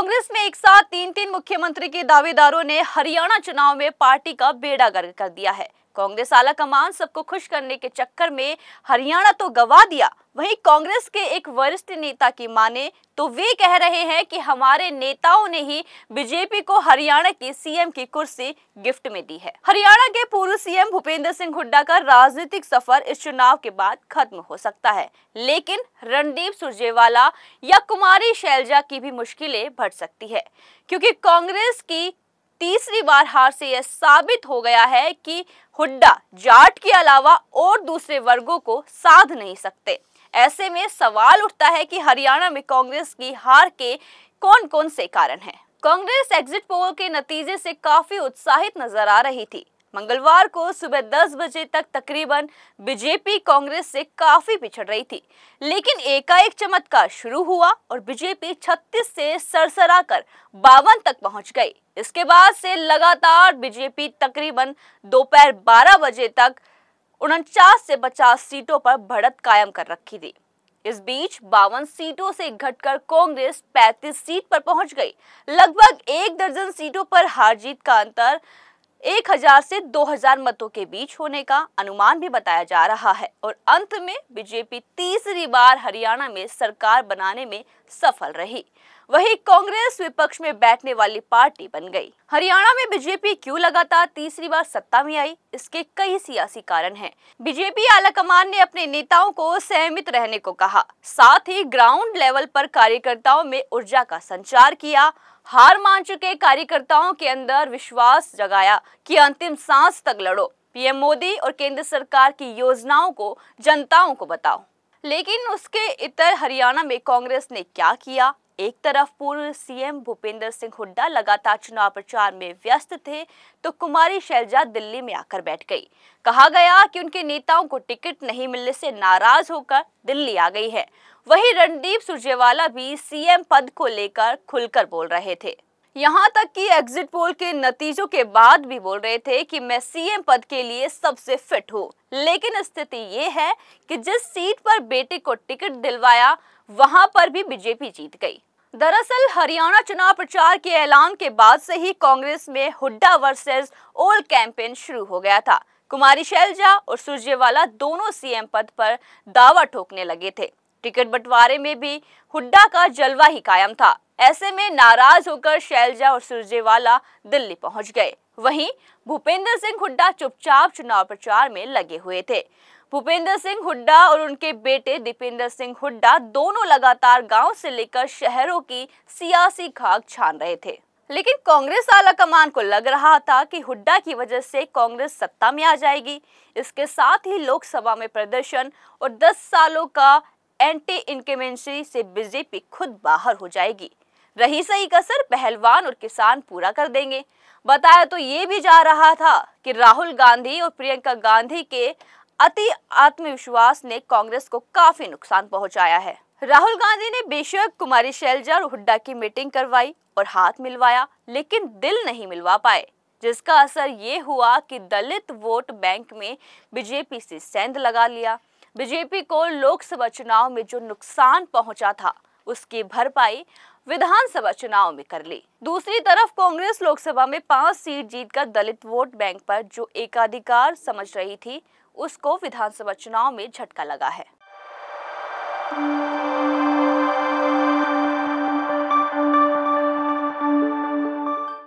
कांग्रेस में एक साथ तीन तीन मुख्यमंत्री के दावेदारों ने हरियाणा चुनाव में पार्टी का बेड़ा गर्क कर दिया है कांग्रेस आला कमान सबको खुश करने के चक्कर में हरियाणा तो गवा दिया वहीं कांग्रेस के एक वरिष्ठ नेता की माने तो वे कह रहे हैं कि हमारे नेताओं ने ही बीजेपी को हरियाणा के सीएम की कुर्सी गिफ्ट में दी है हरियाणा के पूर्व सीएम भूपेंद्र सिंह हुड्डा का राजनीतिक सफर इस चुनाव के बाद खत्म हो सकता है लेकिन रणदीप सुरजेवाला या कुमारी शैलजा की भी मुश्किलें बढ़ सकती है क्योंकि कांग्रेस की तीसरी बार हार से यह साबित हो गया है कि हुड्डा जाट के अलावा और दूसरे वर्गों को साध नहीं सकते ऐसे में सवाल उठता है कि हरियाणा में कांग्रेस की हार के कौन कौन से कारण हैं। कांग्रेस एग्जिट पोल के नतीजे से काफी उत्साहित नजर आ रही थी मंगलवार को सुबह 10 बजे तक तकरीबन बीजेपी कांग्रेस से काफी पिछड़ रही थी लेकिन एकाएक चमत्कार शुरू हुआ और बीजेपी 36 से सरसरा कर बावन तक पहुंच गई इसके बाद से लगातार बीजेपी तकरीबन दोपहर 12 बजे तक उनचास से 50 सीटों पर बढ़त कायम कर रखी थी इस बीच बावन सीटों से घटकर कांग्रेस 35 सीट पर पहुंच गई लगभग एक दर्जन सीटों पर हार जीत का अंतर 1000 से 2000 मतों के बीच होने का अनुमान भी बताया जा रहा है और अंत में बीजेपी तीसरी बार हरियाणा में सरकार बनाने में सफल रही वहीं कांग्रेस विपक्ष में बैठने वाली पार्टी बन गई हरियाणा में बीजेपी क्यों लगातार तीसरी बार सत्ता में आई इसके कई सियासी कारण हैं। बीजेपी आलाकमान ने अपने नेताओं को सहमित रहने को कहा साथ ही ग्राउंड लेवल पर कार्यकर्ताओं में ऊर्जा का संचार किया हार मान चुके कार्यकर्ताओं के अंदर विश्वास जगाया की अंतिम सांस तक लड़ो पीएम मोदी और केंद्र सरकार की योजनाओं को जनताओं को बताओ लेकिन उसके इतर हरियाणा में कांग्रेस ने क्या किया एक तरफ पूर्व सीएम भूपेंद्र सिंह हुड्डा लगातार चुनाव प्रचार में व्यस्त थे तो कुमारी शैलजा दिल्ली में आकर बैठ गई कहा गया कि उनके नेताओं को टिकट नहीं मिलने से नाराज होकर दिल्ली आ गई है वहीं रणदीप सुरजेवाला भी सीएम पद को लेकर खुलकर बोल रहे थे यहाँ तक कि एग्जिट पोल के नतीजों के बाद भी बोल रहे थे कि मैं सीएम पद के लिए सबसे फिट हूँ लेकिन स्थिति ये है कि जिस सीट पर बेटे को टिकट दिलवाया वहां पर भी बीजेपी जीत गई दरअसल हरियाणा चुनाव प्रचार के ऐलान के बाद से ही कांग्रेस में हुड्डा वर्सेस ओल्ड कैंपेन शुरू हो गया था कुमारी शैलजा और सुरजेवाला दोनों सीएम पद पर दावा ठोकने लगे थे टिकट बंटवारे में भी हुड्डा का जलवा ही कायम था ऐसे में नाराज होकर शैलजा और सुरजेवाला दिल्ली पहुंच गए वहीं भूपेंद्र सिंह हुड्डा चुपचाप चुनाव प्रचार में लगे हुए थे भूपेंद्र सिंह हुड्डा और उनके बेटे दीपेंद्र सिंह हुड्डा दोनों लगातार गांव से लेकर शहरों की सियासी खाक छान रहे थे लेकिन कांग्रेस आला कमान को लग रहा था कि हुड्डा की वजह से कांग्रेस सत्ता में आ जाएगी इसके साथ ही लोकसभा में प्रदर्शन और 10 सालों का एंटी इनकमेंसी से बीजेपी खुद बाहर हो जाएगी रही सही कसर पहलवान और किसान पूरा कर देंगे बताया तो ये भी जा रहा था कि राहुल गांधी और प्रियंका गांधी के अति आत्मविश्वास ने कांग्रेस को काफी नुकसान पहुंचाया है राहुल गांधी ने बेशक कुमारी शैलजा और हुड्डा की मीटिंग करवाई और हाथ मिलवाया लेकिन दिल नहीं मिलवा पाए जिसका असर ये हुआ कि दलित वोट बैंक में बीजेपी से सेंध लगा लिया बीजेपी को लोकसभा चुनाव में जो नुकसान पहुंचा था उसकी भरपाई विधानसभा चुनाव में कर ली दूसरी तरफ कांग्रेस लोकसभा में पांच सीट जीतकर दलित वोट बैंक पर जो एकाधिकार समझ रही थी उसको विधानसभा चुनाव में झटका लगा है